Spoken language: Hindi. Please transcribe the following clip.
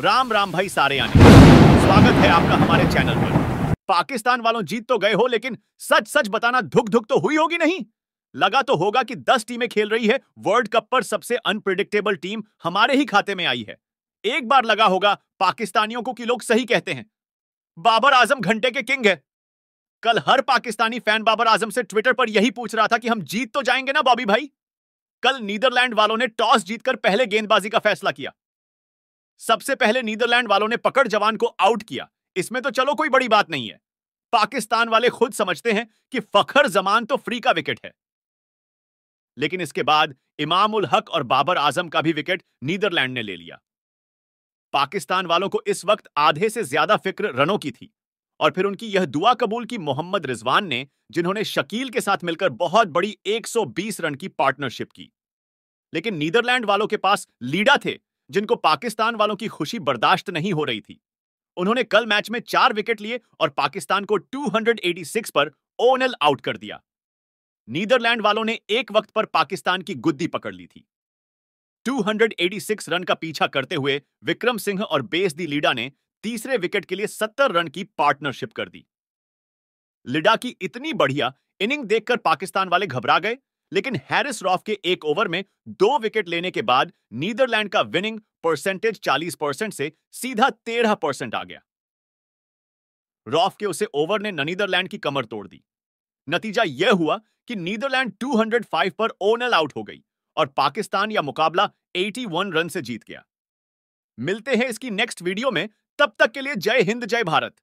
राम राम भाई सारे आने स्वागत है आपका हमारे चैनल पर पाकिस्तान वालों जीत तो गए हो लेकिन सच सच बताना धुक धुक तो हुई होगी नहीं लगा तो होगा कि 10 टीमें खेल रही है वर्ल्ड कप पर सबसे अनप्रिडिक्टेबल टीम हमारे ही खाते में आई है एक बार लगा होगा पाकिस्तानियों को कि लोग सही कहते हैं बाबर आजम घंटे के किंग है कल हर पाकिस्तानी फैन बाबर आजम से ट्विटर पर यही पूछ रहा था कि हम जीत तो जाएंगे ना बॉबी भाई कल नीदरलैंड वालों ने टॉस जीतकर पहले गेंदबाजी का फैसला किया सबसे पहले नीदरलैंड वालों ने पकड़ जवान को आउट किया इसमें तो चलो कोई बड़ी बात नहीं है पाकिस्तान वाले खुद समझते हैं कि फखर जमान तो फ्री का विकेट है लेकिन इसके बाद इमाम उल हक और बाबर आजम का भी विकेट नीदरलैंड ने ले लिया पाकिस्तान वालों को इस वक्त आधे से ज्यादा फिक्र रनों की थी और फिर उनकी यह दुआ कबूल की मोहम्मद रिजवान ने जिन्होंने शकील के साथ मिलकर बहुत बड़ी 120 रन की पार्टनरशिप की लेकिन नीदरलैंड वालों के पास लीडा थे जिनको पाकिस्तान वालों की खुशी बर्दाश्त नहीं हो रही थी उन्होंने कल मैच में चार विकेट लिए और पाकिस्तान को 286 पर ओनल आउट कर दिया नीदरलैंड वालों ने एक वक्त पर पाकिस्तान की गुद्दी पकड़ ली थी 286 रन का पीछा करते हुए विक्रम सिंह और बेस दी लीडा ने तीसरे विकेट के लिए 70 रन की पार्टनरशिप कर दी लिडा की इतनी बढ़िया इनिंग देखकर पाकिस्तान वाले घबरा गए लेकिन हैरिस रॉफ के एक ओवर में दो विकेट लेने के बाद नीदरलैंड का विनिंग परसेंटेज 40 परसेंट से सीधा 13 परसेंट आ गया रॉफ के उसे ओवर ने नीदरलैंड की कमर तोड़ दी नतीजा यह हुआ कि नीदरलैंड 205 पर ओनल आउट हो गई और पाकिस्तान या मुकाबला 81 रन से जीत गया मिलते हैं इसकी नेक्स्ट वीडियो में तब तक के लिए जय हिंद जय भारत